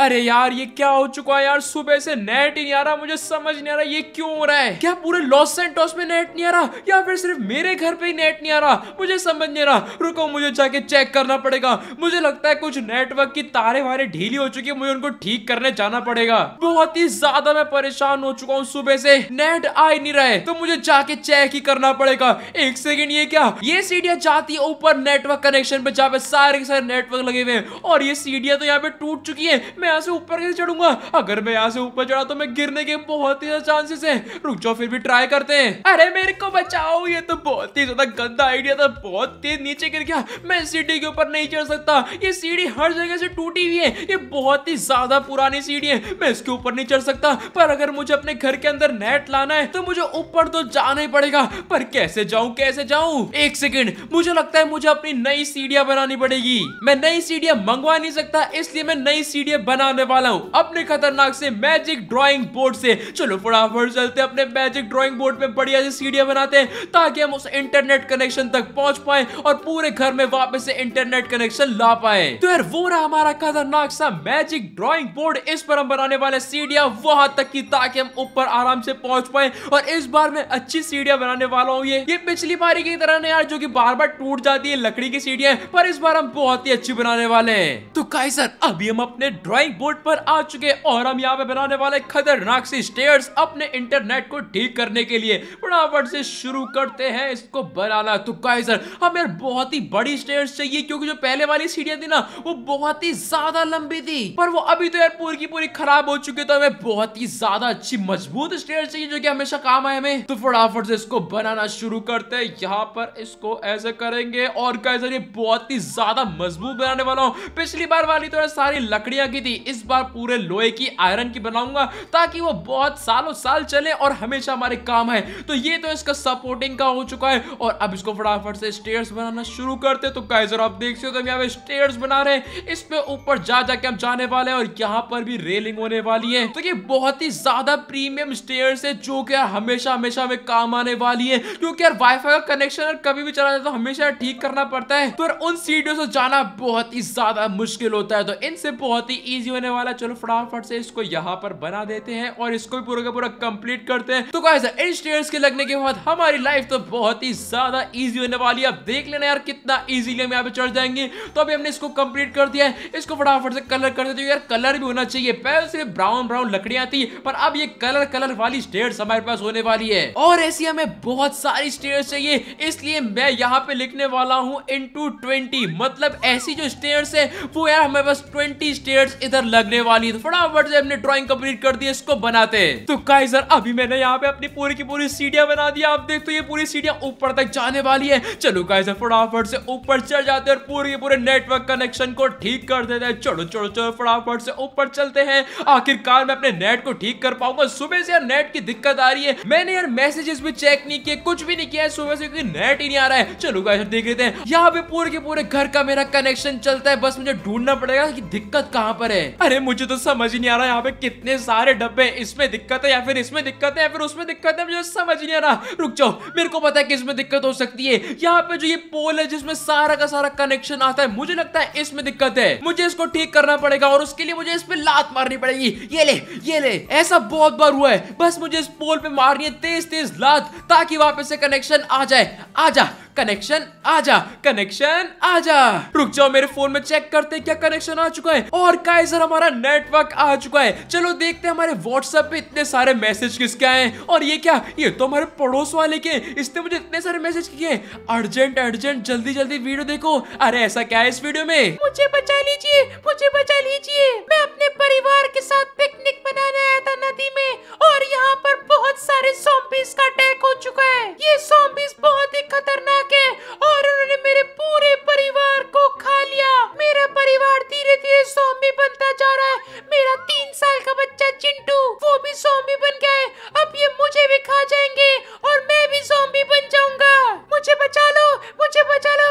अरे यार ये क्या हो चुका है यार सुबह से नेट ही नहीं आ रहा मुझे समझ नहीं आ रहा ये क्यों हो रहा है क्या पूरे लॉस सेंटोस में नेट नहीं आ रहा या फिर सिर्फ मेरे घर पे ही नेट नहीं आ रहा मुझे समझ नहीं आ रहा रुको मुझे जाके चेक करना पड़ेगा मुझे लगता है कुछ नेटवर्क की तारे वारे ढीली हो चुकी है मुझे उनको ठीक करने जाना पड़ेगा बहुत ही ज्यादा मैं परेशान हो चुका हूँ सुबह से नेट आ ही नहीं रहे तो मुझे जाके चेक ही करना पड़ेगा एक सेकेंड ये क्या ये सीढ़ियाँ जाती है ऊपर नेटवर्क कनेक्शन पे जहाँ पे सारे के सारे नेटवर्क लगे हुए हैं और ये सीढ़ियाँ तो यहाँ पे टूट चुकी है मैं यहाँ से ऊपर कैसे चढ़ूंगा अगर मैं यहाँ से ऊपर चढ़ा तो मैं गिरने के बहुत ही ज्यादा चांसेस है रुक जाओ फिर भी ट्राई करते हैं अरे मेरे को बचाओ ये तो बहुत ही ज्यादा गंदा आइडिया था बहुत तेज नीचे गिर गया मैं सीढ़ी के ऊपर नहीं चढ़ सकता ये सीढ़ी हर जगह से टूटी हुई है ये बहुत ही ज्यादा पुरानी सीढ़ी है मैं इसके ऊपर नहीं चढ़ सकता पर अगर मुझे अपने घर के अंदर नेट लाना है तो मुझे ऊपर तो जाना ही पड़ेगा पर कैसे जाऊं कैसे जाऊं एक सेकंड मुझे लगता है मुझे अपनी नई सीढ़ियां बनानी पड़ेगी मैं नई सीढ़ियां मंगवा नहीं सकता इसलिए मैं नई सीढ़ियां बनाने वाला हूँ अपने खतरनाक से मैजिक ड्रॉइंग बोर्ड से चलो फटाफट चलते अपने मैजिक ड्रॉइंग बोर्ड में बढ़िया सी सीढ़ियाँ बनाते हैं ताकि हम उस इंटरनेट कनेक्शन तक पहुंच पाए और पूरे घर में वापस से इंटरनेट कनेक्शन ला पाए तो यार वो रहा हमारा खतरनाक सा मैजिक ड्रॉइंग बोर्ड इस पर हम बनाने वाले सीढ़िया वहां तक की ताकि हम ऊपर आराम से पहुंच पाए और इस बार मैं अच्छी सीढ़िया बनाने वाला हूँ ये ये पिछली बारी की तरह यार जो की बार बार टूट जाती है लकड़ी की सीढ़िया पर इस बार हम बहुत ही अच्छी बनाने वाले हैं तो कहीं सर अभी हम अपने ड्रॉइंग ड्राइंग बोर्ड पर आ चुके और हम यहाँ पे बनाने वाले खतरनाक सी स्टेयर्स अपने इंटरनेट को ठीक करने के लिए फटाफट से शुरू करते हैं इसको बनाना तो गाइस सर हमें बहुत ही बड़ी स्टेयर्स चाहिए क्योंकि जो पहले वाली सीढ़ियां थी ना वो बहुत ही ज्यादा लंबी थी पर वो अभी तो यार पूरी की पूरी खराब हो चुकी तो हमें बहुत ही ज्यादा अच्छी मजबूत स्टेयर चाहिए जो की हमेशा काम आए हमें तो फटाफट से इसको बनाना शुरू करते है यहाँ पर इसको ऐसे करेंगे और कहे सर ये बहुत ही ज्यादा मजबूत बनाने वाला हूँ पिछली बार वाली तो सारी लकड़ियां की मूर्ति इस बार पूरे लोहे की आयरन की बनाऊंगा ताकि वो बहुत सालों साल चले और हमेशा हमारे काम है तो ये तो इसका सपोर्टिंग का हो चुका है और अब इसको फटाफट से स्टेयर बनाना शुरू करते तो गाइजर आप देख सकते हो हम यहाँ पे स्टेयर्स बना रहे हैं इस पे ऊपर जा जाके हम जाने वाले हैं और यहाँ पर भी रेलिंग होने वाली है तो ये बहुत ही ज्यादा प्रीमियम स्टेयर है जो कि हमेशा हमेशा हमें काम आने वाली है क्योंकि यार वाईफाई का कनेक्शन कभी भी चला जाए तो हमेशा ठीक करना पड़ता है तो उन सीढ़ियों से जाना बहुत ही ज्यादा मुश्किल होता है तो इनसे बहुत ही इजी होने वाला चलो फटाफट से इसको यहाँ पर बना देते हैं और इसको भी पूरा का पूरा कंप्लीट करते हैं तो गाइस इन स्टेयर के लगने के बाद हमारी लाइफ तो बहुत ही ज्यादा इजी होने वाली है अब देख लेना यार कितना इजीली हम यहाँ पे चढ़ जाएंगे तो अभी हमने इसको कंप्लीट कर दिया है इसको फटाफट से कलर कर देते यार कलर भी होना चाहिए पहले सिर्फ ब्राउन ब्राउन लकड़ियां थी पर अब ये कलर कलर वाली स्टेयर हमारे पास होने वाली है और ऐसी हमें बहुत सारी स्टेयर चाहिए इसलिए मैं यहाँ पे लिखने वाला हूँ इन इंटू मतलब ऐसी जो स्टेयर है वो यार हमारे पास ट्वेंटी स्टेयर इधर लगने वाली है तो फटाफट से हमने ड्रॉइंग कम्प्लीट कर दी इसको बनाते हैं तो काइजर अभी मैंने यहाँ पे अपनी पूरी की पूरी सीढ़िया बना दी आप देख तो ये पूरी सीढ़िया ऊपर तक जाने वाली है चलो काइजर फटाफट से ऊपर चढ़ जाते हैं और पूरे पूरे नेटवर्क कनेक्शन को ठीक कर देते हैं चलो चलो चलो फटाफट से ऊपर चलते हैं आखिरकार मैं अपने नेट को ठीक कर पाऊंगा सुबह से यार नेट की दिक्कत आ रही है मैंने यार मैसेजेस भी चेक नहीं किए कुछ भी नहीं किया है सुबह से क्योंकि नेट ही नहीं आ रहा है चलो गाइस देख लेते हैं यहाँ पे पूरे के पूरे घर का मेरा कनेक्शन चलता है बस मुझे ढूंढना पड़ेगा कि दिक्कत कहाँ पर है है अरे मुझे तो समझ नहीं आ रहा यहाँ पे कितने सारे डब्बे इसमें दिक्कत है या फिर इसमें दिक्कत है या फिर उसमें दिक्कत है मुझे समझ नहीं आ रहा रुक जाओ मेरे को पता है कि इसमें दिक्कत हो सकती है यहाँ पे जो ये पोल है जिसमें सारा का सारा कनेक्शन आता है मुझे लगता है इसमें दिक्कत है मुझे इसको ठीक करना पड़ेगा और उसके लिए मुझे इस पे लात मारनी पड़ेगी ये ले ये ले ऐसा बहुत बार हुआ है बस मुझे इस पोल पे मारनी है तेज तेज लात ताकि वापस से कनेक्शन आ जाए आ जा कनेक्शन आ जा कनेक्शन आ जा रुक जाओ मेरे फोन में चेक करते क्या कनेक्शन आ चुका है और काइजर हमारा नेटवर्क आ चुका है चलो देखते हैं हमारे व्हाट्सएप पे इतने सारे मैसेज किसके आए और ये क्या ये तो हमारे पड़ोस वाले के इसने मुझे इतने सारे मैसेज किए अर्जेंट अर्जेंट जल्दी जल्दी वीडियो देखो अरे ऐसा क्या है इस वीडियो में मुझे बचा लीजिए मुझे बचा लीजिए मैं अपने परिवार के साथ पिकनिक मनाने आया था नदी में और यहाँ पर बहुत सारे सोम्बिस का अटैक हो चुका है ये सोम्बिस बहुत ही खतरनाक सके और उन्होंने मेरे पूरे परिवार को खा लिया मेरा परिवार धीरे धीरे सोमी बनता जा रहा है मेरा तीन साल का बच्चा चिंटू वो भी सोमी बन गया है अब ये मुझे भी खा जाएंगे और मैं भी सोमी बन जाऊंगा मुझे बचा लो मुझे बचा लो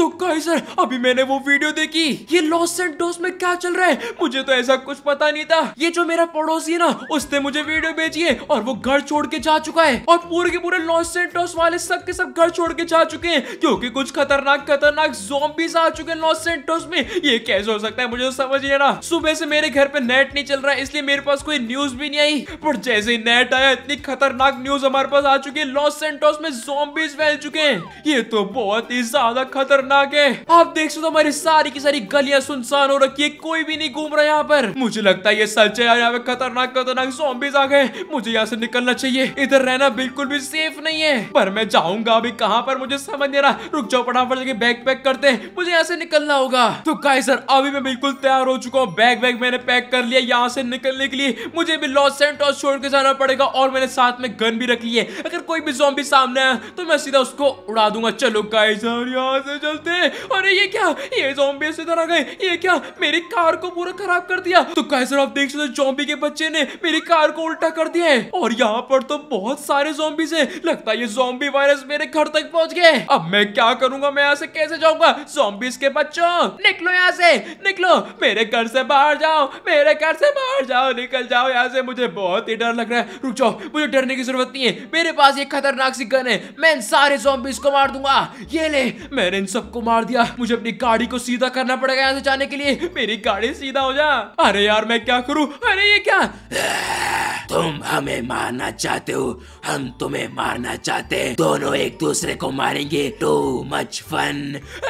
तो अभी मैंने वो वीडियो देखी ये लॉस सेंटोस में क्या चल रहा है मुझे तो ऐसा कुछ पता नहीं था ये जो मेरा पड़ोसी है ना उसने मुझे वीडियो भेजी है और वो घर छोड़ के जा चुका है और पूरे के पूरे लॉस सेंटोस वाले सब के सब घर छोड़ के जा चुके हैं क्योंकि कुछ खतरनाक खतरनाक जोम्बिस आ चुके हैं लॉस सेंटोस में ये कैसे हो सकता है मुझे तो समझ नहीं रहा सुबह से मेरे घर पे नेट नहीं चल रहा है इसलिए मेरे पास कोई न्यूज भी नहीं आई पर जैसे ही नेट आया इतनी खतरनाक न्यूज हमारे पास आ चुकी है लॉस सेंटोस में जो केसेस फैल चुके हैं ये तो बहुत ही ज्यादा खतरनाक है आप देख सकते हो हमारी सारी की सारी गलियां सुनसान हो रखी है कोई भी नहीं घूम रहा यहाँ पर मुझे लगता है ये सच है यहाँ पे खतरनाक खतरनाक जोम्बिस आ गए मुझे यहाँ से निकलना चाहिए इधर रहना बिल्कुल भी सेफ नहीं है पर मैं जाऊंगा अभी कहाँ पर मुझे समझ नहीं रहा रुक जाओ फटाफट जाके बैग पैक करते हैं मुझे यहाँ से निकलना होगा तो काय सर अभी मैं बिल्कुल तैयार हो चुका हूँ बैग वैग मैंने पैक कर लिया यहाँ से निकलने के लिए मुझे भी लॉस एंड छोड़ के जाना पड़ेगा और मैंने साथ में गन भी रख ली है अगर कोई भी जॉम्बी सामने आया तो मैं सीधा सीधा उसको उड़ा दूंगा चलो गाइस और यहाँ से चलते अरे ये क्या ये जॉम्बी से तरह गए ये क्या मेरी कार को पूरा खराब कर दिया तो गाइस आप देख सकते हो जॉम्बी के बच्चे ने मेरी कार को उल्टा कर दिया है और यहाँ पर तो बहुत सारे जॉम्बीज है लगता है ये जॉम्बी वायरस मेरे घर तक पहुँच गए अब मैं क्या करूंगा मैं यहाँ से कैसे जाऊंगा जॉम्बीज के बच्चों निकलो यहाँ से निकलो मेरे घर से बाहर जाओ मेरे घर से बाहर जाओ निकल जाओ यहाँ से मुझे बहुत ही डर लग रहा है रुक जाओ मुझे डरने की जरूरत नहीं है मेरे पास ये खतरनाक सी गन है मैं सारे जॉम्बीज को मार दूंगा ये ले मैंने इन सबको मार दिया मुझे अपनी गाड़ी को सीधा करना पड़ेगा यहाँ से जाने के लिए मेरी गाड़ी सीधा हो जा अरे यार मैं क्या करूँ अरे ये क्या तुम हमें मारना चाहते हो हम तुम्हें मारना चाहते हैं दोनों एक दूसरे को मारेंगे टू मच फन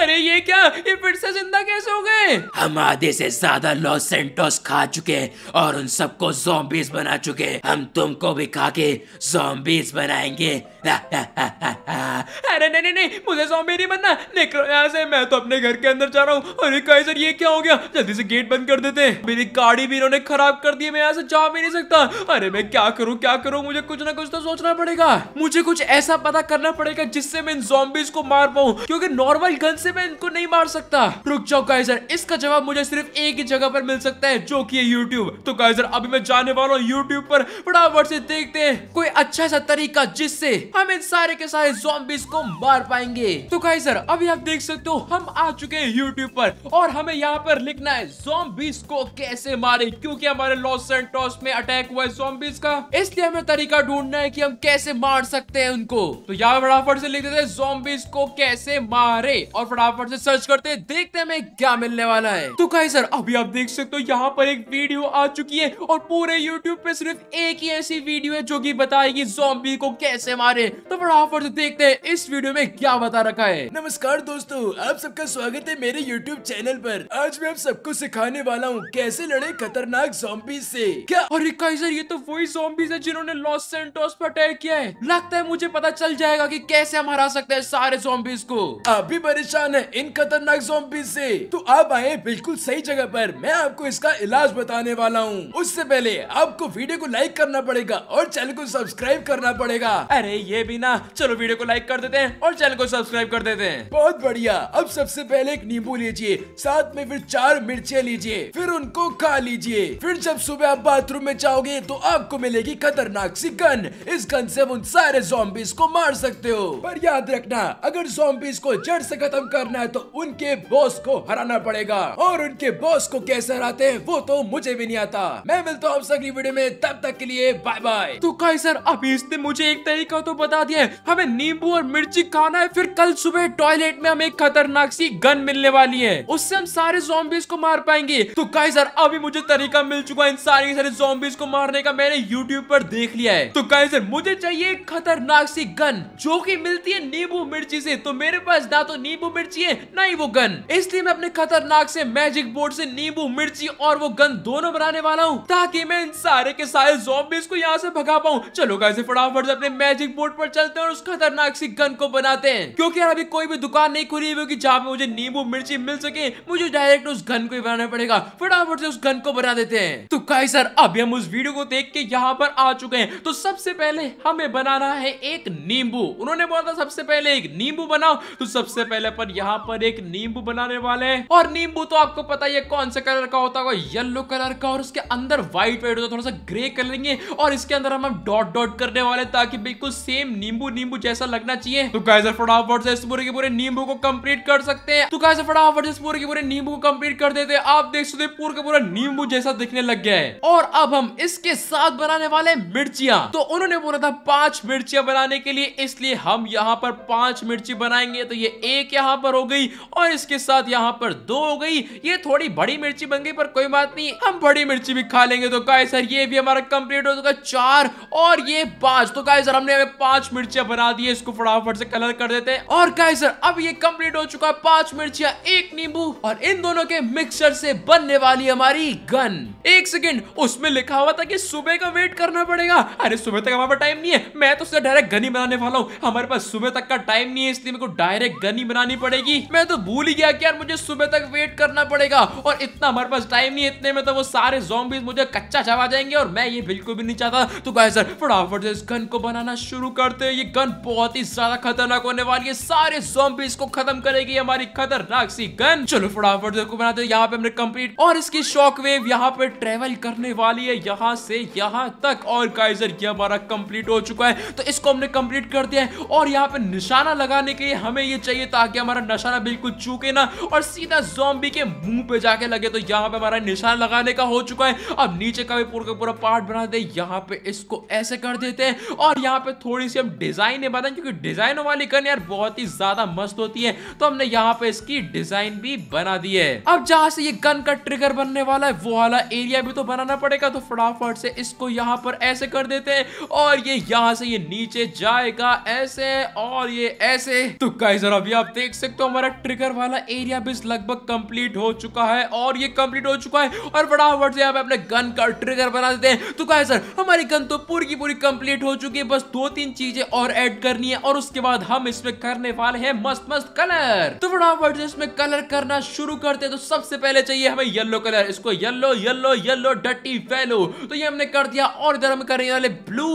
अरे ये क्या ये फिर से जिंदा कैसे हो गए हम आधे से ज्यादा लॉस सेंटोस खा चुके हैं और उन सबको जोम्बीज बना चुके हैं हम तुमको भी खा के जोम्बीज बनाएंगे हाँ। अरे नहीं नहीं नहीं मुझे सॉम्बी नहीं बनना निकलो यहाँ से मैं तो अपने घर के अंदर जा रहा हूँ अरे कहीं सर ये क्या हो गया जल्दी से गेट बंद कर देते मेरी गाड़ी भी इन्होंने खराब कर दी मैं यहाँ से जा भी नहीं सकता अरे मैं क्या करूँ क्या करूँ मुझे कुछ ना कुछ तो सोचना पड़ेगा मुझे कुछ ऐसा पता करना पड़ेगा जिससे मैं इन जॉम्बीज को मार पाऊँ क्योंकि नॉर्मल गन से मैं इनको नहीं मार सकता रुक जाओ काइजर इसका जवाब मुझे सिर्फ एक ही जगह पर मिल सकता है जो की यूट्यूब तो काइजर अभी मैं जाने वाला हूँ यूट्यूब पर फटाफट से देखते हैं कोई अच्छा सा तरीका जिससे हम इन सारे के सारे जोम्बिस को मार पाएंगे तो कहीं सर अभी आप देख सकते हो हम आ चुके हैं यूट्यूब पर और हमें यहाँ पर लिखना है जोम्बिस को कैसे मारे क्योंकि हमारे लॉस सेंटोस में अटैक हुआ है जोम्बिस का इसलिए हमें तरीका ढूंढना है की हम कैसे मार सकते हैं उनको तो यहाँ फटाफट से लिख देते जोम्बिस को कैसे मारे और फटाफट से सर्च करते देखते हमें क्या मिलने वाला है तो कहीं सर अभी आप देख सकते हो यहाँ पर एक वीडियो आ चुकी है और पूरे YouTube पे सिर्फ एक ही ऐसी वीडियो है जो कि बताएगी जोम्बी को कैसे मारे तो फटाफट से देखते हैं इस वीडियो में क्या बता रखा है नमस्कार दोस्तों आप सबका स्वागत है मेरे यूट्यूब चैनल पर आज मैं आप सबको सिखाने वाला हूँ कैसे लड़े खतरनाक जॉम्बीज से क्या अरे काइजर ये तो वही जॉम्बीज है जिन्होंने लॉस सेंटोस पर अटैक किया है लगता है मुझे पता चल जाएगा की कैसे हम हरा सकते हैं सारे जॉम्बीज को आप भी परेशान है इन खतरनाक जॉम्बीज ऐसी तो आप आए बिल्कुल सही जगह आरोप मैं आपको इसका इलाज बताने वाला हूँ उससे पहले आपको वीडियो को लाइक करना पड़ेगा और चैनल को सब्सक्राइब करना पड़ेगा अरे ये भी ना चलो वीडियो को लाइक कर देते हैं और चैनल को सब्सक्राइब कर देते हैं बहुत बढ़िया अब सबसे पहले एक नींबू लीजिए साथ में फिर चार मिर्चे लीजिए फिर उनको खा लीजिए फिर जब सुबह आप बाथरूम में जाओगे तो आपको मिलेगी खतरनाक सी गन इस गन से उन सारे जॉम्बिस को मार सकते हो पर याद रखना अगर जॉम्बिस को जड़ से खत्म करना है तो उनके बॉस को हराना पड़ेगा और उनके बॉस को कैसे हराते हैं वो तो मुझे भी नहीं आता मैं मिलता हूँ आपसे अगली वीडियो में तब तक के लिए बाय बाय तो कई सर अभी इसने मुझे एक तरीका तो बता दिया हमें नींबू और मिर्ची खाना है फिर कल सुबह टॉयलेट में हमें एक खतरनाक सी गन मिलने वाली है उससे हम सारे जोम्बिस को मार पाएंगे तो गाइस यार अभी मुझे तरीका मिल चुका है इन सारे सारे जोम्बिस को मारने का मैंने यूट्यूब पर देख लिया है तो गाइस यार मुझे चाहिए खतरनाक सी गन जो की मिलती है नींबू मिर्ची से तो मेरे पास ना तो नींबू मिर्ची है ना ही वो गन इसलिए मैं अपने खतरनाक से मैजिक बोर्ड से नींबू मिर्ची और वो गन दोनों बनाने वाला हूँ ताकि मैं इन सारे के सारे जोम्बिस को यहाँ से भगा पाऊँ चलो गाइस फटाफट से अपने मैजिक बोर्ड पर चलते हैं और उस खतर खतरनाक सी गन को बनाते हैं क्योंकि यार अभी कोई भी दुकान नहीं खुली हुई जहाँ पे मुझे नींबू मिर्ची मिल सके मुझे डायरेक्ट उस गन को ही बनाना पड़ेगा फटाफट से उस गन को बना देते हैं तो कई सर अभी हम उस वीडियो को देख के यहाँ पर आ चुके हैं तो सबसे पहले हमें बनाना है एक नींबू उन्होंने बोला था सबसे पहले एक नींबू बनाओ तो सबसे पहले अपन यहाँ पर एक नींबू बनाने वाले और नींबू तो आपको पता ही कौन सा कलर का होता है येलो कलर का और उसके अंदर व्हाइट वाइट होता थोड़ा सा ग्रे करेंगे और इसके अंदर हम डॉट डॉट करने वाले ताकि बिल्कुल सेम नींबू नींबू जैसे जैसा लगना चाहिए तो कैसे फटाफट से इस पूरे के पूरे नींबू को कम्प्लीट कर सकते हैं तो कैसे फटाफट से पूरे के पूरे नींबू को कम्प्लीट कर देते हैं आप देख सकते पूरे के पूरा नींबू जैसा दिखने लग गया है और अब हम इसके साथ बनाने वाले मिर्चिया तो उन्होंने बोला था पांच मिर्चिया बनाने के लिए इसलिए हम यहाँ पर पांच मिर्ची बनाएंगे तो ये एक यहाँ पर हो गई और इसके साथ यहाँ पर दो हो गई ये थोड़ी बड़ी मिर्ची बन गई पर कोई बात नहीं हम बड़ी मिर्ची भी खा लेंगे तो गाय सर ये भी हमारा कंप्लीट हो चुका चार और ये पांच तो गाय सर हमने पांच मिर्चिया बना दी चलिए इसको फटाफट से कलर कर देते हैं और गाइसर अब ये कंप्लीट हो चुका है पांच मिर्चिया एक नींबू और इन दोनों के मिक्सर से बनने वाली हमारी गन एक सेकेंड उसमें लिखा हुआ था कि सुबह का वेट करना पड़ेगा अरे सुबह तक हमारे पास टाइम नहीं है मैं तो उससे डायरेक्ट गनी बनाने वाला हूँ हमारे पास सुबह तक का टाइम नहीं है इसलिए मेरे को डायरेक्ट गनी बनानी पड़ेगी मैं तो भूल ही गया कि यार मुझे सुबह तक वेट करना पड़ेगा और इतना हमारे पास टाइम नहीं है इतने में तो वो सारे जोम्बिस मुझे कच्चा छवा जाएंगे और मैं ये बिल्कुल भी नहीं चाहता तो गाय सर फटाफट से इस गन को बनाना शुरू करते ये गन बहुत बहुत ही ज्यादा खतरनाक होने वाली है सारे सोम्बीज को खत्म करेगी हमारी खतरनाक सी गन चलो फटाफट देखो बनाते यहाँ पे हमने कम्प्लीट और इसकी शॉक वेव यहाँ पे ट्रेवल करने वाली है यहाँ से यहाँ तक और काइजर ये हमारा कम्प्लीट हो चुका है तो इसको हमने कम्प्लीट कर दिया है और यहाँ पे निशाना लगाने के लिए हमें ये चाहिए ताकि हमारा निशाना बिल्कुल चूके ना और सीधा जोम्बी के मुंह पे जाके लगे तो यहाँ पे हमारा निशाना लगाने का हो चुका है अब नीचे का भी पूरा पूरा पार्ट बना दे यहाँ पे इसको ऐसे कर देते हैं और यहाँ पे थोड़ी सी हम डिजाइन बना हैं क्योंकि डिजाइन वाली गन यार बहुत ही ज्यादा मस्त होती है तो हमने यहाँ पे इसकी डिजाइन भी बना दी है अब जहाँ से ये गन का ट्रिगर बनने वाला है वो वाला एरिया भी तो बनाना पड़ेगा तो फटाफट से इसको यहाँ पर ऐसे कर देते हैं और ये यहाँ से ये नीचे जाएगा ऐसे और ये ऐसे तो कई जरा अभी आप देख सकते हो हमारा ट्रिगर वाला एरिया भी लगभग कंप्लीट हो चुका है और ये कंप्लीट हो चुका है और फटाफट से यहाँ अपने गन का ट्रिगर बना देते हैं तो कहा सर हमारी गन तो पूरी की पूरी कंप्लीट हो चुकी है बस दो तीन चीजें और ऐड कर करनी है और उसके बाद हम इसमें करने वाले हैं मस्त मस्त कलर तो फटाफट से इसमें कलर करना शुरू करते हैं तो सबसे पहले चाहिए हमें येलो कलर इसको येलो येलो येलो डटी फैलो तो ये हमने कर दिया और इधर हम करने वाले blue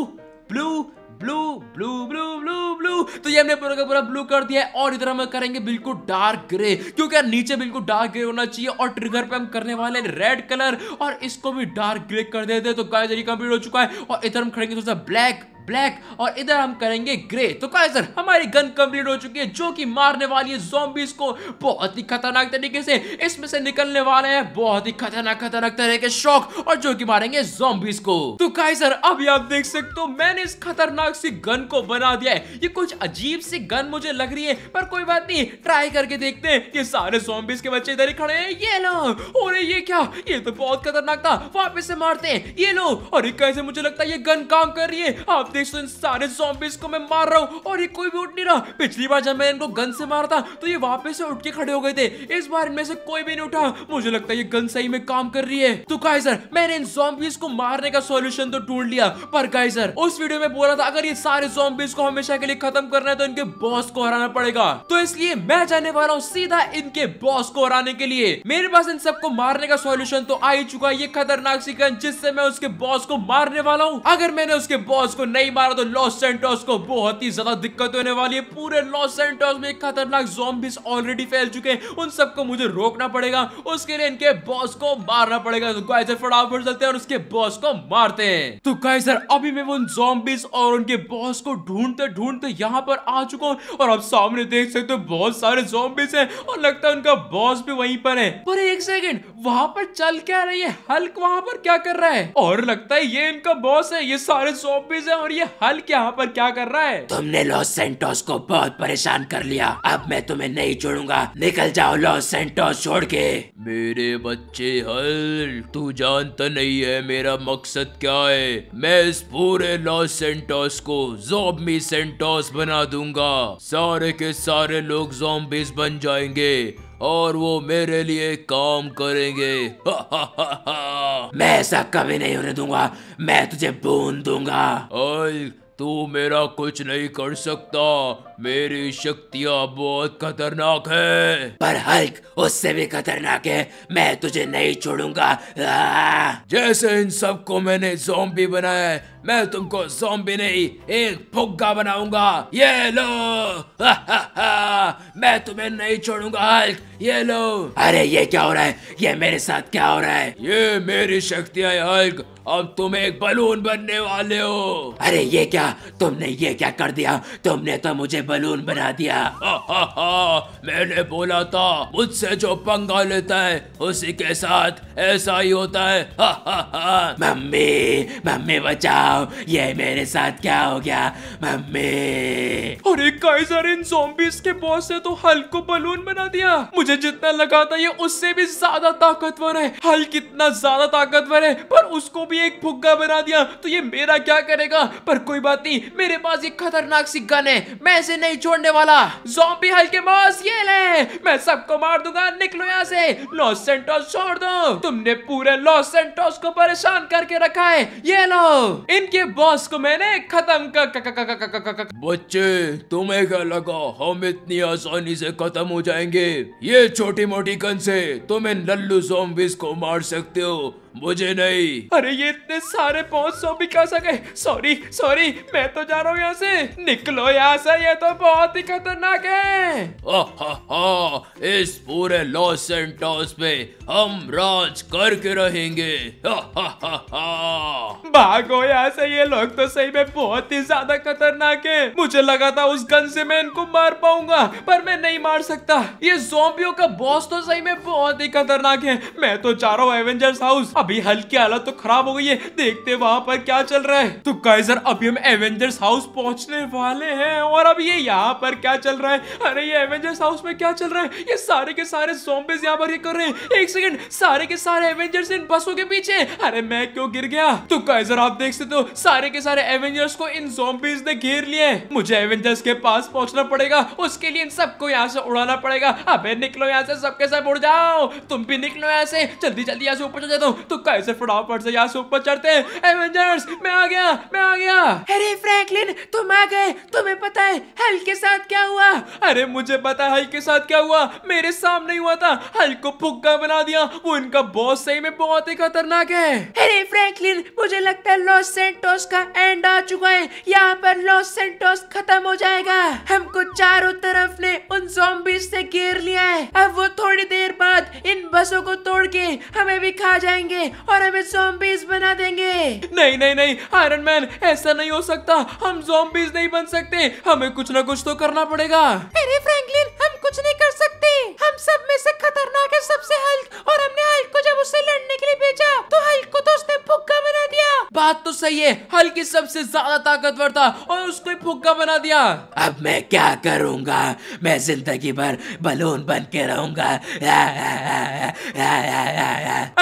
blue blue blue blue blue blue तो ये हमने पूरा का पूरा ब्लू कर दिया है और इधर हम करेंगे बिल्कुल डार्क ग्रे क्योंकि यार नीचे बिल्कुल डार्क ग्रे होना चाहिए और ट्रिगर पे हम करने वाले हैं रेड कलर और इसको भी डार्क ग्रे कर देते हैं तो गाय कंप्लीट हो चुका है और इधर हम करेंगे थोड़ा सा ब्लैक ब्लैक और इधर हम करेंगे ग्रे तो सर हमारी गन कंप्लीट हो चुकी है जो कि मारने वाली है जोबीज को बहुत ही खतरनाक तरीके से इसमें से निकलने वाले हैं बहुत ही खतरनाक खतरनाक तरह के शॉक और जो कि मारेंगे जोबीज को तो सर अभी आप देख सकते हो मैंने इस खतरनाक सी गन को बना दिया है ये कुछ अजीब सी गन मुझे लग रही है पर कोई बात नहीं ट्राई करके देखते हैं कि सारे जोबीज के बच्चे इधर ही खड़े हैं ये लो और ये क्या ये तो बहुत खतरनाक था वापिस से मारते हैं ये लो और कैसे मुझे लगता है ये गन काम कर रही है आप देख सकते इन सारे जॉम्बिस को मैं मार रहा हूँ और ये कोई भी उठ नहीं रहा पिछली बार जब मैं इनको गन से मारा था तो ये वापस से उठ के खड़े हो गए थे इस बार इनमें से कोई भी नहीं उठा मुझे लगता है ये गन सही में काम कर रही है तो सर मैंने इन जॉम्बिस को मारने का सोल्यूशन तो ढूंढ लिया पर सर उस वीडियो में बोला था अगर ये सारे जॉम्बिस को हमेशा के लिए खत्म करना है तो इनके बॉस को हराना पड़ेगा तो इसलिए मैं जाने वाला हूँ सीधा इनके बॉस को हराने के लिए मेरे पास इन सबको मारने का सोल्यूशन तो आ ही चुका है ये खतरनाक सी गन जिससे मैं उसके बॉस को मारने वाला हूँ अगर मैंने उसके बॉस को नहीं नहीं मारा तो लॉस सेंटोस को बहुत ही ज्यादा दिक्कत होने वाली है पूरे लॉस सेंटोस में खतरनाक जोम्बिस ऑलरेडी फैल चुके हैं उन सबको मुझे रोकना पड़ेगा उसके लिए इनके बॉस को मारना पड़ेगा तो गाइजर फटाफट चलते हैं और उसके बॉस को मारते हैं तो गाइजर अभी मैं उन जोम्बिस और उनके बॉस को ढूंढते ढूंढते यहाँ पर आ चुका हूँ और आप सामने देख सकते हो बहुत सारे जोम्बिस है और लगता है उनका बॉस भी वही पर है पर एक सेकेंड वहाँ पर चल क्या रही है हल्क वहाँ पर क्या कर रहा है और लगता है ये इनका बॉस है ये सारे जोम्बिस है और ये हल्क यहाँ पर क्या कर रहा है तुमने लॉस सेंटोस को बहुत परेशान कर लिया अब मैं तुम्हें नहीं छोड़ूंगा निकल जाओ लॉस सेंटोस छोड़ के मेरे बच्चे हल तू जानता नहीं है मेरा मकसद क्या है मैं इस पूरे लॉस सेंटोस को जोबी सेंटोस बना दूंगा सारे के सारे लोग जोम्बिस बन जाएंगे और वो मेरे लिए काम करेंगे मैं ऐसा कभी नहीं होने दूंगा मैं तुझे बूंद दूंगा ओए तू मेरा कुछ नहीं कर सकता मेरी शक्तियाँ बहुत खतरनाक है पर हल्क उससे भी खतरनाक है मैं तुझे नहीं छोड़ूंगा जैसे इन सबको मैंने जोम्बी बनाया है मैं तुमको जोम्बी नहीं एक फुग्गा बनाऊंगा ये लो हा, हा, हा, मैं तुम्हें नहीं छोड़ूंगा हल्क ये लो अरे ये क्या हो रहा है ये मेरे साथ क्या हो रहा है ये मेरी है हल्क अब तुम एक बलून बनने वाले हो अरे ये क्या तुमने ये क्या कर दिया तुमने तो मुझे बलून बना दिया हा, हा, हा, मैंने बोला था मुझसे जो पंगा लेता है उसी के साथ ऐसा ही होता है हा, हा, हा। मम्मी मम्मी बचाओ हूँ ये मेरे साथ क्या हो गया मम्मी अरे काइजर इन जोम्बिस के बॉस ने तो हल को बलून बना दिया मुझे जितना लगा था ये उससे भी ज्यादा ताकतवर है हल्क इतना ज्यादा ताकतवर है पर उसको भी एक फुग्गा बना दिया तो ये मेरा क्या करेगा पर कोई बात नहीं मेरे पास एक खतरनाक सी गन है मैं इसे नहीं छोड़ने वाला जोम्बी हल्के बॉस ये ले मैं सबको मार दूंगा निकलो यहाँ से लॉस सेंटोस छोड़ दो तुमने पूरे लॉस सेंटोस को परेशान करके रखा है ये लो इन इनके बॉस को मैंने खत्म कर बच्चे तुम्हें क्या लगा हम इतनी आसानी से खत्म हो जाएंगे ये छोटी मोटी गन से तुम इन लल्लू को मार सकते हो मुझे नहीं अरे ये इतने सारे बहुत सौ भी कह सके सॉरी सॉरी मैं तो जा रहा हूँ यहाँ से निकलो यहाँ से ये तो बहुत ही खतरनाक है इस पूरे लॉस एंटोस पे हम राज करके रहेंगे भागो यहाँ से ये लोग तो सही में बहुत ही ज्यादा खतरनाक है मुझे लगा था उस गन से मैं इनको मार पाऊंगा पर मैं नहीं मार सकता ये जोम्बियों का बॉस तो सही में बहुत ही खतरनाक है मैं तो जा रहा हूँ एवेंजर्स हाउस अभी हल्की हालत तो खराब हो गई है देखते वहाँ पर क्या चल रहा है तो कैसर अभी हम एवेंजर्स हाउस पहुँचने वाले हैं और अब ये यहाँ पर क्या चल रहा है अरे ये एवेंजर्स हाउस में क्या चल रहा है ये सारे के सारे सोम्बे यहाँ पर ये कर रहे हैं एक सेकेंड सारे के सारे एवेंजर्स इन बसों के पीछे अरे मैं क्यों गिर गया तो कैसर आप देख सकते हो सारे के सारे एवेंजर्स को इन जोम्बिस ने घेर लिए मुझे एवेंजर्स के पास पहुंचना पड़ेगा उसके लिए इन सबको यहाँ से उड़ाना पड़ेगा अबे निकलो यहाँ से सबके साथ उड़ जाओ तुम भी निकलो यहाँ से जल्दी जल्दी यहाँ से ऊपर चले जाता हूँ तो कैसे फटाफट से यहाँ से ऊपर चढ़ते हैं एवेंजर्स मैं आ गया मैं आ गया अरे फ्रैंकलिन तुम आ गए तुम्हें पता है हल के साथ क्या हुआ अरे मुझे पता है हल के साथ क्या हुआ मेरे सामने हुआ था हल को पुक्का बना दिया वो इनका बॉस सही में बहुत ही खतरनाक है अरे फ्रैंकलिन मुझे लगता है लॉस सेंटोस का एंड आ चुका है यहाँ पर लॉस सेंटोस खत्म हो जाएगा हमको चारों तरफ ने उन जॉम्बिस से घेर लिया है अब वो थोड़ी देर बाद इन बसों को तोड़ के हमें भी खा जाएंगे और हमें जोम्बीज बना देंगे नहीं नहीं नहीं आयरन मैन ऐसा नहीं हो सकता हम जोम्बीज नहीं बन सकते हमें कुछ ना कुछ तो करना पड़ेगा अरे फ्रैंकलिन हम कुछ नहीं कर सकते हम सब में से खतरनाक है सबसे हल्क और हमने हल्क को जब उससे लड़ने के लिए भेजा तो हल्क को तो उसने फुक्का बना दिया बात तो सही है हल्क ही सबसे ज्यादा ताकतवर था और उसको फुक्का बना दिया अब मैं क्या करूँगा मैं जिंदगी भर बलून बन के रहूंगा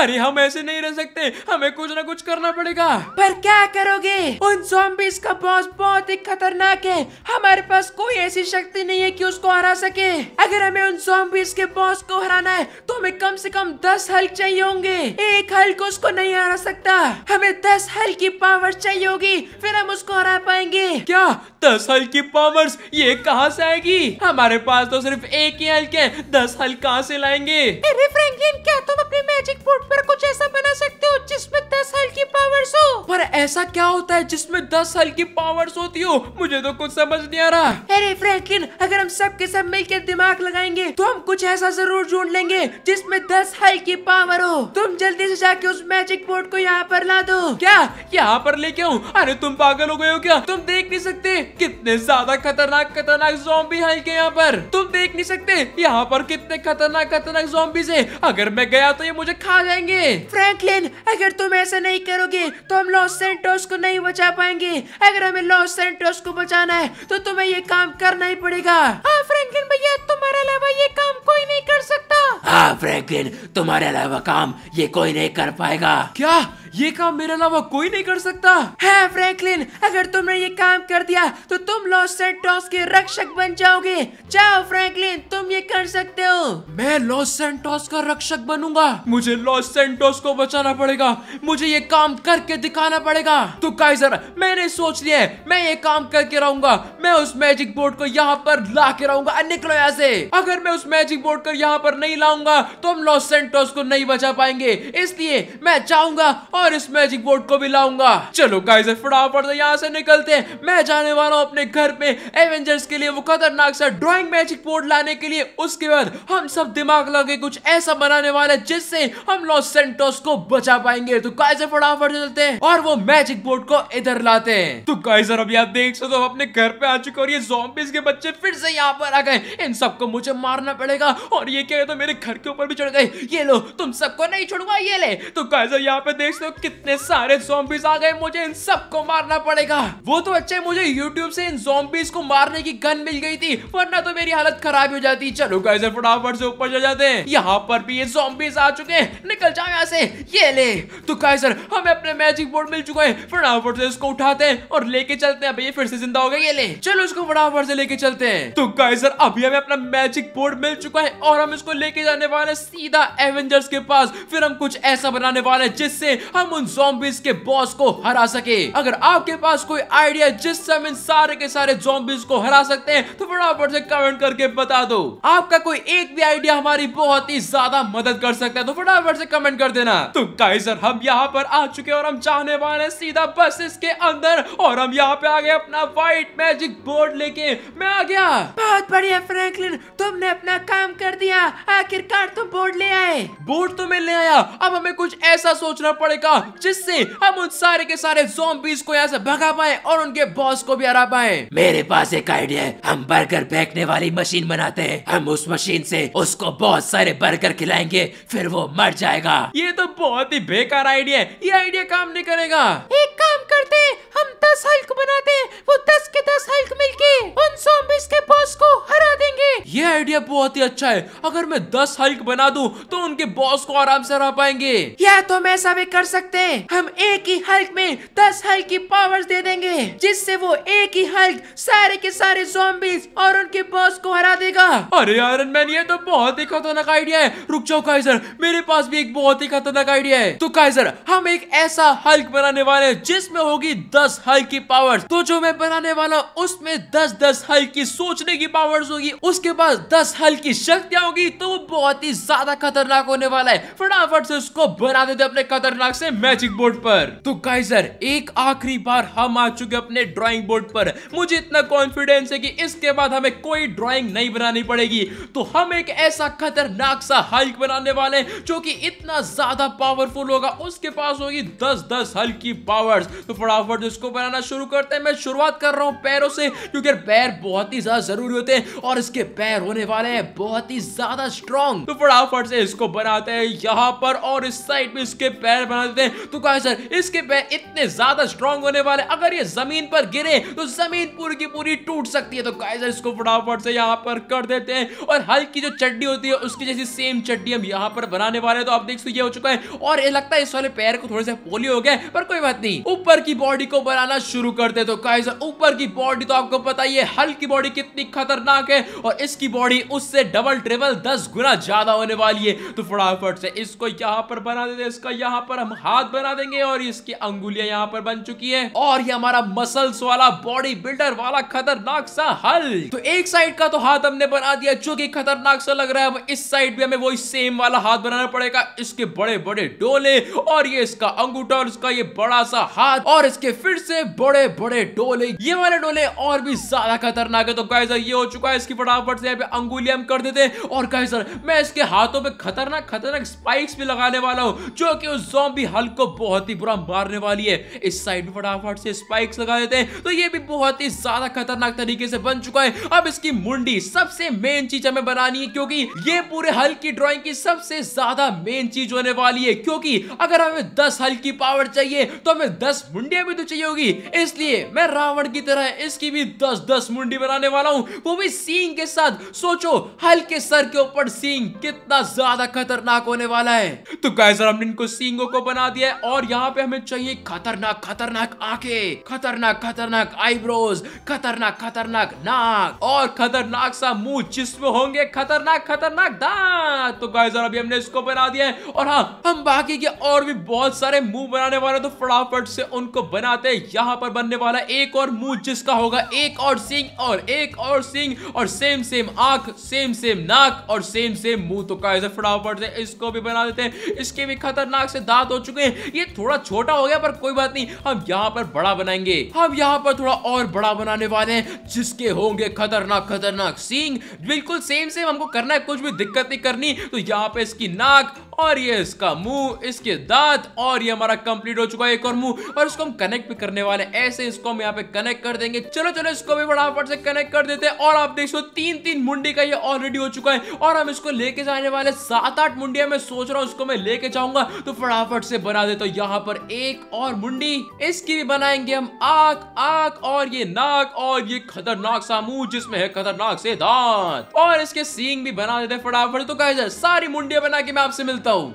अरे हम ऐसे नहीं रह सकते हमें कुछ ना कुछ करना पड़ेगा पर क्या करोगे उन जॉम्बिस का बॉस बहुत ही खतरनाक है हमारे पास कोई ऐसी शक्ति नहीं है कि उसको हरा सके अगर हमें उन जॉम्बिस के बॉस को हराना है तो हमें कम से कम दस हल्क चाहिए होंगे एक हल्क उसको नहीं हरा सकता हमें दस हल्क की पावर चाहिए होगी फिर हम उसको हरा पाएंगे क्या दस हल्क की पावर्स ये कहाँ से आएगी हमारे पास तो सिर्फ एक ही हल्क है दस हल्क कहाँ से लाएंगे अरे फ्रैंकलिन क्या तुम अपने मैजिक फूड पर कुछ ऐसा बना सकते हो जिसमें दस साल की पावर्स हो पर ऐसा क्या होता है जिसमें दस साल की पावर्स होती हो मुझे तो कुछ समझ नहीं आ रहा अरे फ्रैंकलिन अगर हम सब के सब मिलकर दिमाग लगाएंगे तो हम कुछ ऐसा जरूर ढूंढ लेंगे जिसमे दस हाई की पावर हो तुम जल्दी ऐसी जाके उस मैजिक बोर्ड को यहाँ पर ला दो क्या यहाँ पर लेके आऊँ अरे तुम पागल हो गए हो क्या तुम देख नहीं सकते कितने ज्यादा खतरनाक खतरनाक जोम्बी है यहाँ पर तुम देख नहीं सकते यहाँ पर कितने खतरनाक खतरनाक जोम्बी है अगर मैं गया तो ये मुझे तुझे खा जाएंगे फ्रैंकलिन अगर तुम ऐसा नहीं करोगे तो हम लॉस सेंटोस को नहीं बचा पाएंगे अगर हमें लॉस सेंटोस को बचाना है तो तुम्हें ये काम करना ही पड़ेगा हाँ फ्रैंकलिन भैया तुम्हारे अलावा ये काम कोई नहीं कर सकता हाँ फ्रैंकलिन तुम्हारे अलावा काम ये कोई नहीं कर पाएगा क्या ये काम मेरे अलावा कोई नहीं कर सकता है हाँ, फ्रैंकलिन अगर तुमने ये काम कर दिया तो तुम लॉस सेंटोस के रक्षक बन जाओगे जाओ फ्रैंकलिन तुम ये कर सकते हो मैं लॉस सेंटोस का रक्षक बनूंगा मुझे लॉस सेंटोस को बचाना पड़ेगा मुझे ये काम करके दिखाना पड़ेगा तो काइजर मैंने सोच लिया है मैं ये काम करके रहूंगा मैं उस मैजिक बोर्ड को यहाँ पर ला के रहूंगा निकलो यहाँ से अगर मैं उस मैजिक बोर्ड को यहाँ पर नहीं लाऊंगा तो हम लॉस सेंटोस को नहीं बचा पाएंगे इसलिए मैं चाहूंगा और और इस मैजिक बोर्ड को भी लाऊंगा चलो गाइस फटाफट से यहाँ से निकलते हैं मैं जाने वाला हूँ अपने घर पे एवेंजर्स के लिए वो खतरनाक सा ड्राइंग मैजिक बोर्ड लाने के लिए उसके बाद हम सब दिमाग लगे कुछ ऐसा बनाने वाले जिससे हम लॉस सेंटोस को बचा पाएंगे तो गाइजर फटाफट चलते हैं और वो मैजिक बोर्ड को इधर लाते हैं तो गाइजर अभी आप देख सकते हो अपने घर पे आ चुके और ये जोम्बिस के बच्चे फिर से यहाँ पर आ गए इन सबको मुझे मारना पड़ेगा और ये क्या तो मेरे घर के ऊपर भी चढ़ गए ये लो तुम सबको नहीं छोड़ूंगा ये ले तो गाइजर यहाँ पे देख सकते यूट्यूब कितने सारे जोम्बिस आ गए मुझे इन सबको मारना पड़ेगा वो तो अच्छा है मुझे यूट्यूब से इन जोम्बिस को मारने की गन मिल गई थी वरना तो मेरी हालत खराब हो जाती चलो गाइस फटाफट से ऊपर चले जाते हैं यहाँ पर भी ये जोम्बिस आ चुके हैं निकल जाओ यहाँ से ये ले तो गाइसर हमें अपने मैजिक बोर्ड मिल चुका है फटाफट से इसको उठाते हैं और लेके चलते हैं भैया फिर से जिंदा हो गए ये ले चलो इसको फटाफट से लेके चलते हैं तो गाइसर अभी हमें अपना मैजिक बोर्ड मिल चुका है और हम इसको लेके जाने वाले सीधा एवेंजर्स के पास फिर हम कुछ ऐसा बनाने वाले जिससे हम हम उन जॉम्बिस के बॉस को हरा सके अगर आपके पास कोई आइडिया जिससे हम इन सारे के सारे जॉम्बिस को हरा सकते हैं तो फटाफट से कमेंट करके बता दो आपका कोई एक भी आइडिया हमारी बहुत ही ज्यादा मदद कर सकता है तो फटाफट से कमेंट कर देना तो गाइजर हम यहाँ पर आ चुके और हम चाहने वाले सीधा बसेस के अंदर और हम यहाँ पे आ गए अपना व्हाइट मैजिक बोर्ड लेके मैं आ गया बहुत बढ़िया फ्रैंकलिन तुमने अपना काम कर दिया आखिरकार तुम बोर्ड ले आए बोर्ड तो मैं ले आया अब हमें कुछ ऐसा सोचना पड़ेगा था जिससे हम उन सारे के सारे जोम्बीज को यहाँ से भगा पाए और उनके बॉस को भी हरा पाए मेरे पास एक आइडिया है हम बर्गर फेंकने वाली मशीन बनाते हैं हम उस मशीन से उसको बहुत सारे बर्गर खिलाएंगे फिर वो मर जाएगा ये तो बहुत ही बेकार आइडिया है ये आइडिया काम नहीं करेगा एक काम करते हम दस हल्क बनाते वो दस के दस हल्क मिल उन जोम्बिस के बॉस को हरा देंगे ये आइडिया बहुत ही अच्छा है अगर मैं दस हल्क बना दूँ तो उनके बॉस को आराम से हरा पाएंगे या तो मैं ऐसा भी कर सकता सकते हैं हम एक ही हल्क में दस हल्क की पावर्स दे देंगे जिससे वो एक ही हल्क सारे के सारे जोम्बिस और उनके बॉस को हरा देगा अरे आयरन मैन ये तो बहुत ही खतरनाक आइडिया है रुक जाओ काइजर मेरे पास भी एक बहुत ही खतरनाक आइडिया है तो काइजर हम एक ऐसा हल्क बनाने वाले हैं जिसमें होगी दस हल्क की पावर्स तो जो मैं बनाने वाला उसमें दस दस हल्क की सोचने की पावर्स होगी उसके पास दस हल्क की शक्तियाँ होगी तो वो बहुत ही ज्यादा खतरनाक होने वाला है फटाफट से उसको बना देते अपने खतरनाक से मैजिक बोर्ड पर तो काइजर एक आखिरी बार हम आ चुके अपने ड्राइंग बोर्ड पर मुझे इतना कॉन्फिडेंस है कि इसके बाद हमें कोई ड्राइंग नहीं बनानी पड़ेगी तो हम एक ऐसा खतरनाक सा हल्क बनाने वाले हैं जो कि इतना ज्यादा पावरफुल होगा उसके पास होगी दस दस हल्की की पावर्स तो फटाफट इसको बनाना शुरू करते हैं मैं शुरुआत कर रहा हूँ पैरों से क्योंकि पैर बहुत ही ज्यादा जरूरी होते हैं और इसके पैर होने वाले हैं बहुत ही ज्यादा स्ट्रॉन्ग तो फटाफट से इसको बनाते हैं यहाँ पर और इस साइड में इसके पैर बना सकते हैं तो कहा सर इसके पैर इतने ज्यादा स्ट्रांग होने वाले अगर ये जमीन पर गिरे तो जमीन पूरी की पूरी टूट सकती है तो कहा सर इसको फटाफट से यहाँ पर कर देते हैं और हल्की जो चड्डी होती है उसकी जैसी सेम चड्डी हम यहाँ पर बनाने वाले हैं तो आप देख सकते ये हो चुका है और ये लगता है इस वाले पैर को थोड़े से पोलियो हो गए पर कोई बात नहीं ऊपर की बॉडी को बनाना शुरू कर दे तो कायजर ऊपर की बॉडी तो आपको पता ही है हल्की बॉडी कितनी खतरनाक है और इसकी बॉडी उससे डबल ट्रिपल दस गुना ज्यादा होने वाली है तो फटाफट से इसको यहाँ पर बना देते हैं इसका यहाँ पर हम हाथ बना देंगे और इसकी अंगुलियां यहाँ पर बन चुकी है और ये हमारा मसल्स वाला बॉडी बिल्डर वाला खतरनाक सा हल तो एक साइड का तो हाथ हमने बना दिया जो की खतरनाक सा लग रहा है इस साइड भी हमें वही सेम वाला हाथ बनाना पड़ेगा इसके बड़े बड़े डोले और ये इसका अंगूठा और इसका ये बड़ा सा हाथ और इसके फिर से बड़े बड़े डोले ये वाले डोले और भी ज्यादा खतरनाक है तो गाइजर ये हो चुका है इसकी फटाफट से यहाँ पे अंगुलियां हम कर देते हैं और गाइजर मैं इसके हाथों पे खतरनाक खतरनाक स्पाइक्स भी लगाने वाला हूँ जो कि उस जॉम्बी हल्क को बहुत ही बुरा मारने वाली है इस साइड में फटाफट से स्पाइक्स लगा देते हैं तो ये भी बहुत ही ज्यादा खतरनाक तरीके से बन चुका है अब इसकी मुंडी सबसे मेन चीज हमें बनानी है क्योंकि ये पूरे हल्क की ड्रॉइंग की सबसे ज्यादा मेन चीज होने वाली है क्योंकि अगर हमें दस हल्क की पावर चाहिए तो हमें दस मुंडिया भी तो चाहिए होगी इसलिए मैं रावण की तरह इसकी भी दस दस मुंडी बनाने वाला हूँ वो भी सींग के साथ सोचो हल्के सर के ऊपर सींग कितना ज्यादा खतरनाक होने वाला है तो कैसे हमने इनको सींगों को बना बना दिया है और यहाँ पे हमें चाहिए खतरनाक खतरनाक आंखें खतरनाक खतरनाक आईब्रोज खतरनाक खतरनाक नाक और खतरनाक सा मुंह जिसमें होंगे खतरनाक खतरनाक दांत तो गाइस और अभी हमने इसको बना दिया है और हाँ हम बाकी के और भी बहुत सारे मुंह बनाने वाले तो फटाफट से उनको बनाते हैं यहाँ पर बनने वाला एक और मुंह जिसका होगा एक और सिंह और एक और सिंह और सेम सेम आंख सेम सेम नाक और सेम सेम मुंह तो गाइस फटाफट से इसको भी बना देते हैं इसके भी खतरनाक से दांत हो चुके चुके हैं ये थोड़ा छोटा हो गया पर कोई बात नहीं हम यहाँ पर बड़ा बनाएंगे हम यहाँ पर थोड़ा और बड़ा बनाने वाले हैं जिसके होंगे खतरनाक खतरनाक सींग बिल्कुल सेम सेम हमको करना है कुछ भी दिक्कत नहीं करनी तो यहाँ पे इसकी नाक और ये इसका मुंह इसके दांत और ये हमारा कंप्लीट हो चुका है एक और मुंह और इसको हम कनेक्ट भी करने वाले ऐसे इसको हम यहाँ पे कनेक्ट कर देंगे चलो चलो इसको भी फटाफट से कनेक्ट कर देते हैं और आप देख सो तीन तीन मुंडी का ये ऑलरेडी हो चुका है और हम इसको लेके जाने वाले सात आठ मुंडिया में सोच रहा हूँ इसको मैं लेके जाऊंगा तो फटाफट से बना देता हूँ यहाँ पर एक और मुंडी इसकी भी बनाएंगे हम आग आग और ये नाक और ये खतरनाक सा मुंह जिसमें है खतरनाक से दांत और इसके सींग भी बना देते फटाफट तो कहा सारी मुंडिया बना के मैं आपसे मिलता though.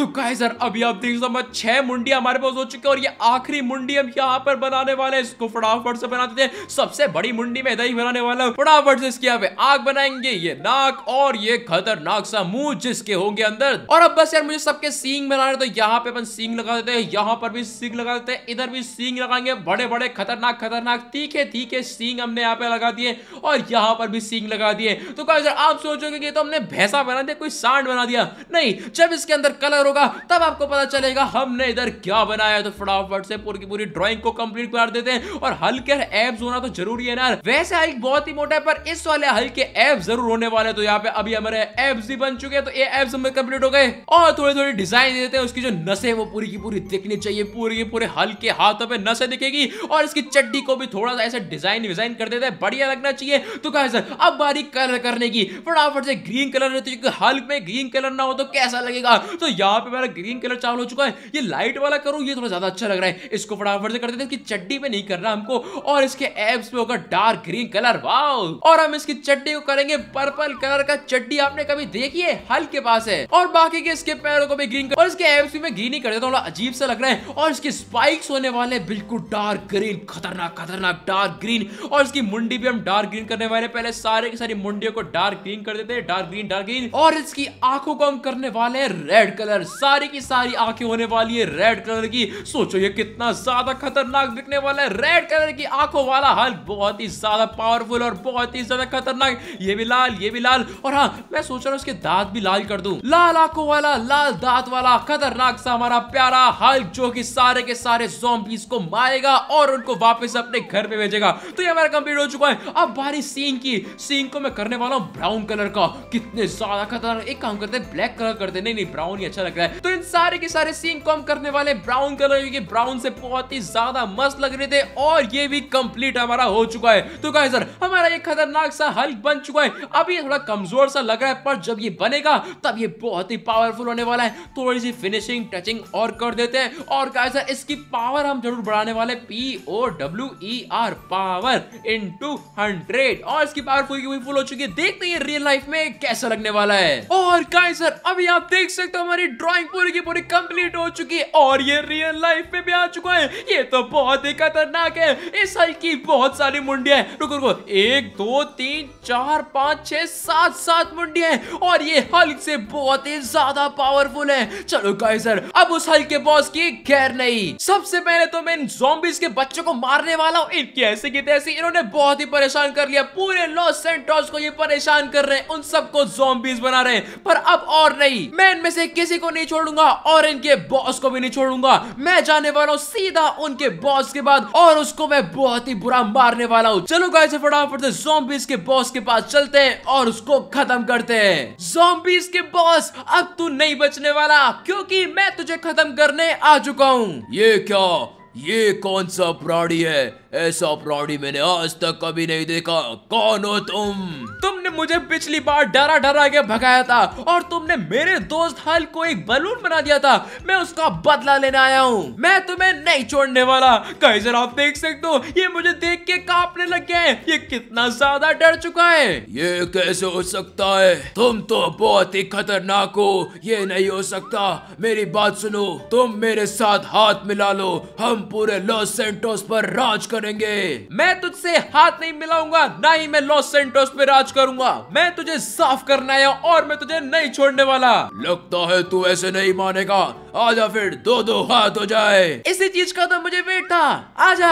तो गाइस यार अभी आप देख सकते छह मुंडिया हमारे पास हो चुके हैं और ये आखिरी मुंडी हम यहाँ पर बनाने वाले हैं इसको फटाफट से बनाते हैं सबसे बड़ी मुंडी में दही बनाने वाला हूँ फटाफट से इसके यहाँ पे आग बनाएंगे ये नाक और ये खतरनाक सा मुंह जिसके होंगे अंदर और अब बस यार मुझे सबके सींग बनाने तो यहाँ पे अपन सींग लगा देते हैं यहाँ पर भी सींग लगा देते हैं इधर भी सींग लगाएंगे बड़े बड़े खतरनाक खतरनाक तीखे तीखे सींग हमने यहाँ पे लगा दिए और यहाँ पर भी सींग लगा दिए तो सर आप सोचोगे की तो हमने भैंसा बना दिया कोई सांड बना दिया नहीं जब इसके अंदर कलर होगा तब आपको पता चलेगा हमने इधर क्या बनाया तो फटाफट से पूरी की पूरी ड्रॉइंग को कंप्लीट कर देते हैं और हल्के एब्स होना तो जरूरी है ना वैसे हल्क बहुत ही मोटा है पर इस वाले हल्के के एब्स जरूर होने वाले तो यहाँ पे अभी हमारे एब्स भी बन चुके हैं तो ये एब्स हमें कंप्लीट हो गए और थोड़ी थोड़ी डिजाइन देते हैं उसकी जो नशे वो पूरी की पूरी दिखनी चाहिए पूरी की पूरे हल्के हाथों पे नशे दिखेगी और इसकी चड्डी को भी थोड़ा सा ऐसे डिजाइन विजाइन कर देते हैं बढ़िया लगना चाहिए तो कहा सर अब बारी कलर करने की फटाफट से ग्रीन कलर रहती है हल्क में ग्रीन कलर ना हो तो कैसा लगेगा तो यहाँ यहाँ पे मेरा ग्रीन कलर चावल हो चुका है ये लाइट वाला करूँ ये थोड़ा ज़्यादा अच्छा लग रहा है इसको फटाफट से कर देते हैं कि चड्डी पे नहीं कर रहा हमको और इसके एब्स पे होगा डार्क ग्रीन कलर वाओ और हम इसकी चड्डी को करेंगे पर्पल कलर का चड्डी आपने कभी देखी है हल के पास है और बाकी के इसके पैरों को भी ग्रीन कर... और इसके एब्स में ग्रीन ही कर देता थोड़ा अजीब सा लग रहा है और इसके स्पाइक्स होने वाले बिल्कुल डार्क ग्रीन खतरनाक खतरनाक डार्क ग्रीन और इसकी मुंडी भी हम डार्क ग्रीन करने वाले पहले सारे की सारी मुंडियों को डार्क ग्रीन कर देते हैं डार्क ग्रीन डार्क ग्रीन और इसकी आंखों को हम करने वाले रेड कलर सारी की सारी आंखें होने वाली है रेड कलर की सोचो ये कितना ज्यादा खतरनाक दिखने वाला है रेड कलर की आंखों वाला हल बहुत ही ज्यादा पावरफुल और बहुत ही ज्यादा खतरनाक ये भी लाल ये भी लाल और हाँ मैं सोच रहा हूँ उसके दांत भी लाल कर दू लाल आंखों वाला लाल दांत वाला खतरनाक सा हमारा प्यारा हल जो की सारे के सारे जोम्बिस को मारेगा और उनको वापिस अपने घर पे भेजेगा तो ये हमारा कंप्लीट हो चुका है अब बारी सीन की सीन को मैं करने वाला हूँ ब्राउन कलर का कितने ज्यादा खतरनाक एक काम करते हैं ब्लैक कलर करते नहीं नहीं ब्राउन ही अच्छा लग रहा है तो इन सारे के सारे सीन कॉम करने वाले ब्राउन कलर क्योंकि ब्राउन से बहुत ही ज्यादा मस्त लग रहे थे और ये भी कंप्लीट हमारा हो चुका है तो गाइस सर हमारा ये खतरनाक सा हल्क बन चुका है अब ये थोड़ा कमजोर सा लग रहा है पर जब ये बनेगा तब ये बहुत ही पावरफुल होने वाला है थोड़ी सी फिनिशिंग टचिंग और कर देते हैं और गाइस सर इसकी पावर हम जरूर बढ़ाने वाले P O W E R power into hundred और इसकी पावर पूरी फुल हो चुकी है देखते हैं रियल लाइफ में कैसा लगने वाला है और गाइस सर अभी आप देख सकते हो हमारी ड्राइंग पूरी की पूरी कंप्लीट हो चुकी है और ये रियल लाइफ में भी आ चुका है ये तो बहुत ही खतरनाक है इस हल की बहुत सारी मुंडिया है रुको रुको एक दो तीन चार पाँच छह सात सात मुंडिया है और ये हल्क से बहुत ही ज्यादा पावरफुल है चलो गाइजर अब उस हल्क के बॉस की खैर नहीं सबसे पहले तो मैं इन के बच्चों को मारने वाला हूँ इनकी ऐसे की तैसी इन्होंने बहुत ही परेशान कर लिया पूरे लॉस सेंटोस को ये परेशान कर रहे हैं उन सबको जॉम्बिस बना रहे हैं पर अब और नहीं मैं इनमें से किसी को नहीं छोड़ूंगा और इनके बॉस को भी नहीं छोड़ूंगा मैं जाने वाला हूँ सीधा उनके बॉस के बाद और उसको मैं बहुत ही बुरा मारने वाला हूँ चलो गाय से फटाफट के बॉस के पास चलते हैं और उसको खत्म करते हैं जोबीज के बॉस अब तू नहीं बचने वाला क्योंकि मैं तुझे खत्म करने आ चुका हूँ ये क्या ये कौन सा प्राणी है ऐसा प्राणी मैंने आज तक कभी नहीं देखा कौन हो तुम तुमने मुझे पिछली बार डरा डरा के भगाया था और तुमने मेरे दोस्त हाल को एक बलून बना दिया था मैं उसका बदला लेने आया हूँ मैं तुम्हें नहीं छोड़ने वाला कहीं जरा आप देख सकते हो ये मुझे देख के कांपने लग गया है ये कितना ज्यादा डर चुका है ये कैसे हो सकता है तुम तो बहुत ही खतरनाक हो ये नहीं हो सकता मेरी बात सुनो तुम मेरे साथ हाथ मिला लो हम हम पूरे लॉस सेंटोस पर राज करेंगे मैं तुझसे हाथ नहीं मिलाऊंगा ना ही मैं लॉस सेंटोस पे राज करूंगा मैं तुझे साफ करना है और मैं तुझे नहीं छोड़ने वाला लगता है तू ऐसे नहीं मानेगा आजा फिर दो दो हाथ हो जाए इसी चीज का तो मुझे वेट था आजा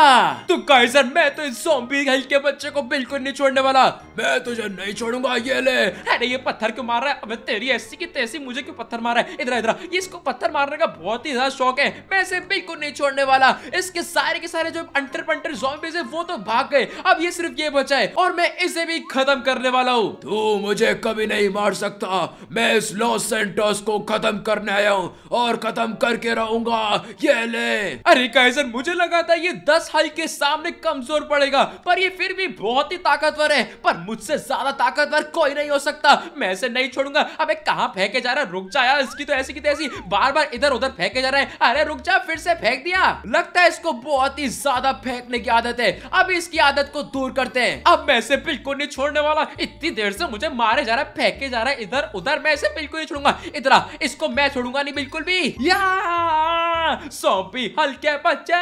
तो कैसर मैं तो इस सोम्बी बच्चे को बिल्कुल नहीं छोड़ने वाला मैं तुझे नहीं छोड़ूंगा ये ले अरे ये पत्थर क्यों मार रहा है अबे तेरी ऐसी की तैसी मुझे क्यों पत्थर रहा है इधर इधर इसको पत्थर मारने का बहुत ही ज्यादा शौक है मैं इसे बिल्कुल नहीं छोड़ने वाला इसके सारे के सारे जो अंटर पंटर जॉम्बीज है वो तो भाग गए अब ये सिर्फ ये बचा है और मैं इसे भी खत्म करने वाला हूँ तू मुझे कभी नहीं मार सकता मैं इस लॉस सेंटोस को खत्म करने आया हूँ और खत्म करके रहूंगा ये ले अरे कैसे मुझे लगा था ये दस हल के सामने कमजोर पड़ेगा पर ये फिर भी बहुत ही ताकतवर है पर मुझसे ज्यादा ताकतवर कोई नहीं हो सकता मैं इसे नहीं छोड़ूंगा अबे कहाँ फेंके जा रहा रुक जा यार इसकी तो ऐसी की तैसी बार बार इधर उधर फेंके जा रहा है अरे रुक जा फिर से फेंक दिया लग लगता है इसको बहुत ही ज्यादा फेंकने की आदत है अब इसकी आदत को दूर करते हैं अब मैं इसे बिल्कुल नहीं छोड़ने वाला इतनी देर से मुझे मारे जा रहा है फेंके जा रहा है इधर उधर मैं इसे बिल्कुल नहीं छोड़ूंगा इतना इसको मैं छोड़ूंगा नहीं बिल्कुल भी या सौंपी हल्के बच्चे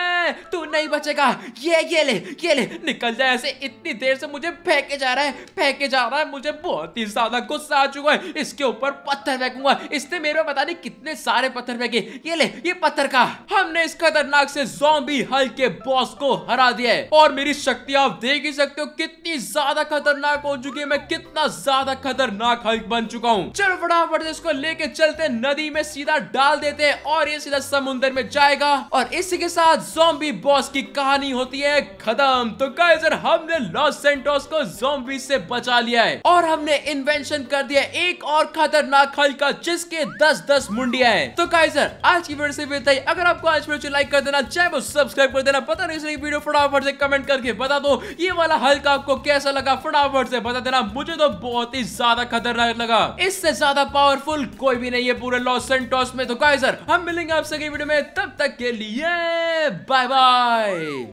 तू नहीं बचेगा ये ये ले ये ले निकल जाए ऐसे इतनी देर से मुझे फेंके जा रहा है फेंके जा रहा है मुझे बहुत ही ज्यादा गुस्सा आ चुका है इसके ऊपर पत्थर फेंकूंगा इसने मेरे पता नहीं कितने सारे पत्थर फेंके ये ले ये पत्थर का हमने इस खतरनाक से जोम्बी हल के बॉस को हरा दिया है और मेरी शक्ति आप देख ही सकते हो कितनी ज्यादा खतरनाक हो चुकी है मैं कितना ज्यादा खतरनाक हल्क बन चुका हूँ चलो फटाफट इसको लेके चलते नदी में सीधा डाल देते हैं और ये सीधा समुन्द्र में जाएगा और इसी के साथ जोम्बी बॉस की कहानी होती है खत्म तो गाइजर हमने लॉस सेंटोस को जोम्बी से बचा लिया है और हमने इन्वेंशन कर दिया एक और खतरनाक हल का जिसके दस दस मुंडिया है तो गाइजर आज की वीडियो से अगर आपको आज वीडियो लाइक कर देना चाहिए है वो सब्सक्राइब कर देना पता नहीं इसलिए वीडियो फटाफट से कमेंट करके बता दो ये वाला हल्का आपको कैसा लगा फटाफट से बता देना मुझे तो बहुत ही ज्यादा खतरनाक लगा इससे ज्यादा पावरफुल कोई भी नहीं है पूरे लॉस टॉस में तो कहा सर हम मिलेंगे आपसे वीडियो में तब तक के लिए बाय बाय